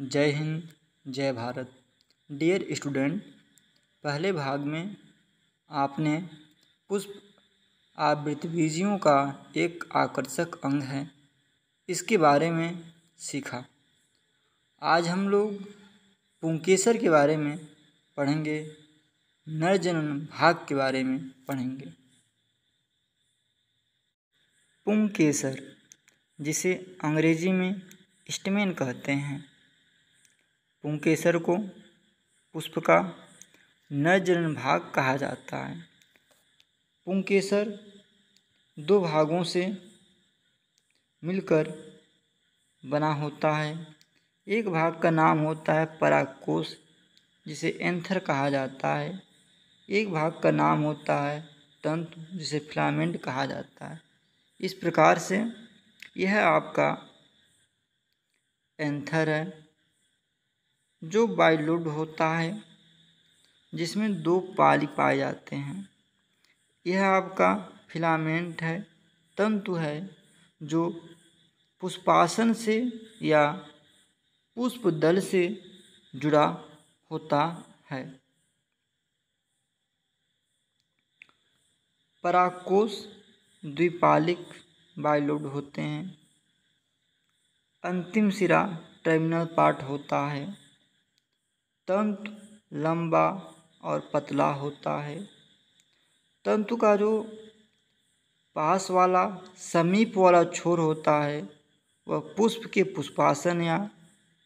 जय हिंद जय Bharat dear student पहले भाग में आपने पुष्प आवृत्तिबीजियों का एक आकर्षक अंग है इसके बारे में सीखा आज हम लोग पुंकेसर के बारे में पढ़ेंगे नरजनन भाग के बारे में पढ़ेंगे पुंकेसर जिसे अंग्रेजी में स्टमेन कहते हैं पुंकेसर को पुष्प का नजन भाग कहा जाता है पुंकेसर दो भागों से मिलकर बना होता है एक भाग का नाम होता है पराकोश जिसे एंथर कहा जाता है एक भाग का नाम होता है तंतु जिसे फिलामेंट कहा जाता है इस प्रकार से यह आपका एंथर है जो बाइलोड होता है जिसमें दो पाली पाए जाते हैं यह आपका फिलामेंट है तंतु है जो पुष्पासन से या पुष्प दल से जुड़ा होता है पराकोष द्विपालिक बाइलोड होते हैं अंतिम सिरा टर्मिनल पार्ट होता है तंतु लंबा और पतला होता है तंतु का जो पास वाला समीप वाला छोर होता है वह पुष्प के पुष्पासन या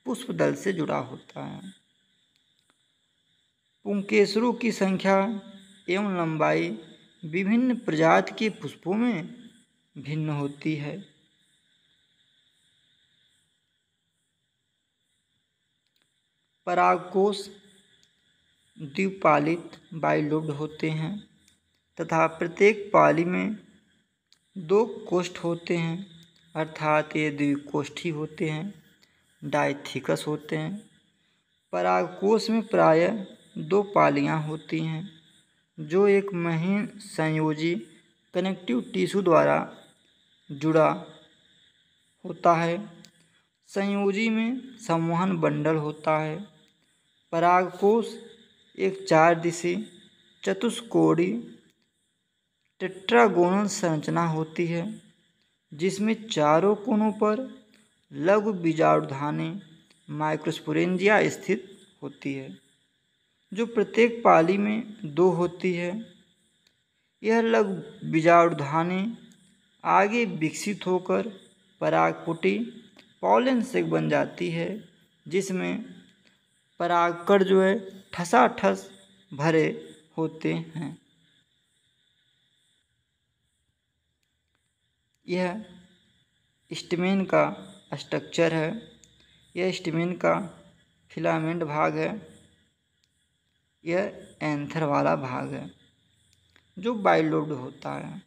पुष्प दल से जुड़ा होता है पुंकेसरों की संख्या एवं लंबाई विभिन्न प्रजाति के पुष्पों में भिन्न होती है परागकोश द्विपालित बाइलोब्ड होते हैं तथा प्रत्येक पाली में दो कोष्ठ होते हैं अर्थात ये द्विकोष्ठी होते हैं डायथिकस होते हैं परागकोश में प्राय दो पालियाँ होती हैं जो एक महीन संयोजी कनेक्टिव टिश्यू द्वारा जुड़ा होता है संयोजी में संवहन बंडल होता है परागकोश एक चार दिशी चतुष्कोणी टेट्रागोनल संरचना होती है जिसमें चारों कोनों पर लघु बीजाणुधानी माइक्रोस्पोरेंजिया स्थित होती है जो प्रत्येक पाली में दो होती है यह लघु बीजाणुधानी आगे विकसित होकर परागपुटी पॉलिन से बन जाती है जिसमें परागकण जो है ठसा ठस भरे होते हैं यह स्टमेन का स्ट्रक्चर है यह स्टमेन का फिलामेंट भाग है यह एंथर वाला भाग है जो बाइलोड होता है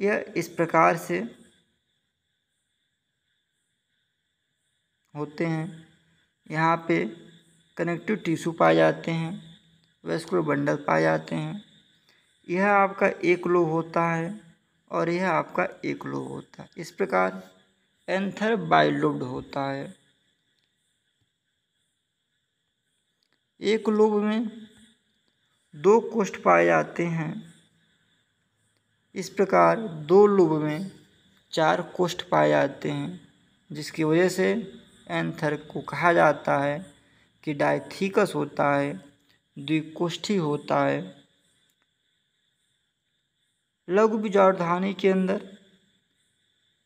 यह इस प्रकार से होते हैं यहाँ पे कनेक्टिव टिश्यू पाए जाते हैं वेस्कुलर बंडल पाए जाते हैं यह आपका एक लो होता है और यह आपका एक लो होता है इस प्रकार एंथर बाइलोब्ड होता है एक लोब में दो कोष्ठ पाए जाते हैं इस प्रकार दो लोब में चार कोष्ठ पाए जाते हैं जिसकी वजह से एंथर को कहा जाता है कि डायथीकस होता है द्विकोष्ठी होता है लघु बीजारधानी के अंदर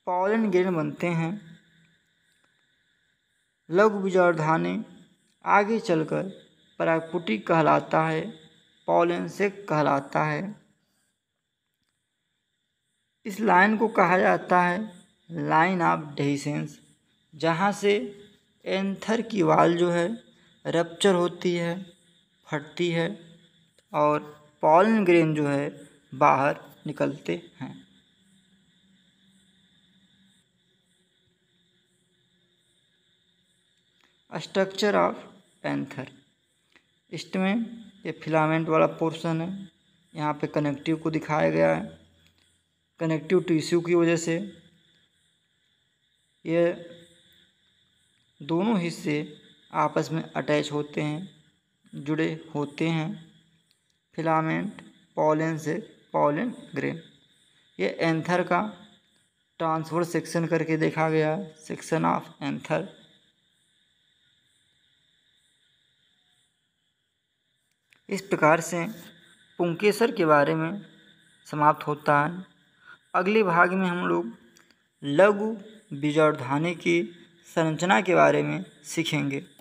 पॉलन ग्रेन बनते हैं लघु बीजारधानी आगे चलकर पराकुटी कहलाता है पॉलन से कहलाता है इस लाइन को कहा जाता है लाइन ऑफ डेहिसेंस जहाँ से एंथर की वाल जो है रप्चर होती है फटती है और पॉलन ग्रेन जो है बाहर निकलते हैं स्ट्रक्चर ऑफ एंथर इसमें ये फिलामेंट वाला पोर्शन है यहाँ पे कनेक्टिव को दिखाया गया है कनेक्टिव टिश्यू की वजह से ये दोनों हिस्से आपस में अटैच होते हैं जुड़े होते हैं फिलामेंट पॉलन से पॉलन ग्रेन ये एंथर का ट्रांसफर सेक्शन करके देखा गया सेक्शन ऑफ एंथर इस प्रकार से पुंकेसर के बारे में समाप्त होता है अगले भाग में हम लोग लघु बीजावधानी की संरचना के बारे में सीखेंगे